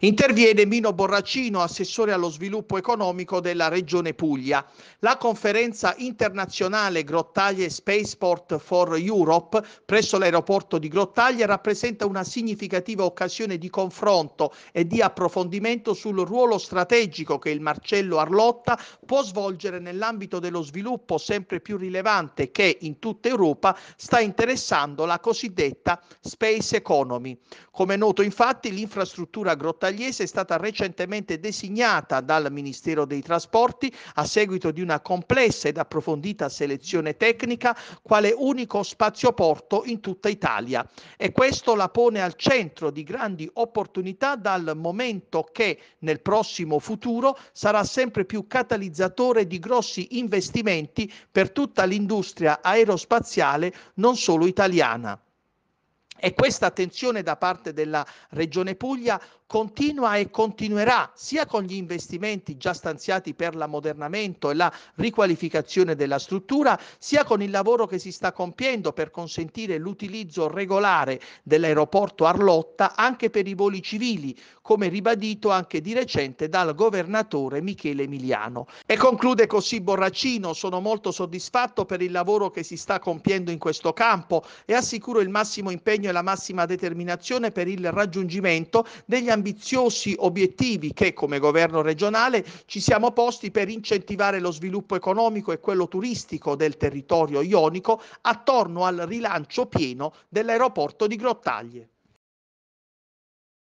Interviene Mino Borracino, assessore allo sviluppo economico della Regione Puglia. La conferenza internazionale Grottaglie Spaceport for Europe presso l'aeroporto di Grottaglie rappresenta una significativa occasione di confronto e di approfondimento sul ruolo strategico che il Marcello Arlotta può svolgere nell'ambito dello sviluppo sempre più rilevante che in tutta Europa sta interessando la cosiddetta space economy. Come noto infatti l'infrastruttura grottaglia Tagliese è stata recentemente designata dal Ministero dei Trasporti a seguito di una complessa ed approfondita selezione tecnica quale unico spazioporto in tutta Italia e questo la pone al centro di grandi opportunità dal momento che nel prossimo futuro sarà sempre più catalizzatore di grossi investimenti per tutta l'industria aerospaziale non solo italiana. E questa attenzione da parte della Regione Puglia continua e continuerà sia con gli investimenti già stanziati per l'ammodernamento e la riqualificazione della struttura, sia con il lavoro che si sta compiendo per consentire l'utilizzo regolare dell'aeroporto Arlotta anche per i voli civili, come ribadito anche di recente dal governatore Michele Emiliano. E conclude così Borracino, sono molto soddisfatto per il lavoro che si sta compiendo in questo campo e assicuro il massimo impegno l'impegno e la massima determinazione per il raggiungimento degli ambiziosi obiettivi che come governo regionale ci siamo posti per incentivare lo sviluppo economico e quello turistico del territorio ionico attorno al rilancio pieno dell'aeroporto di Grottaglie.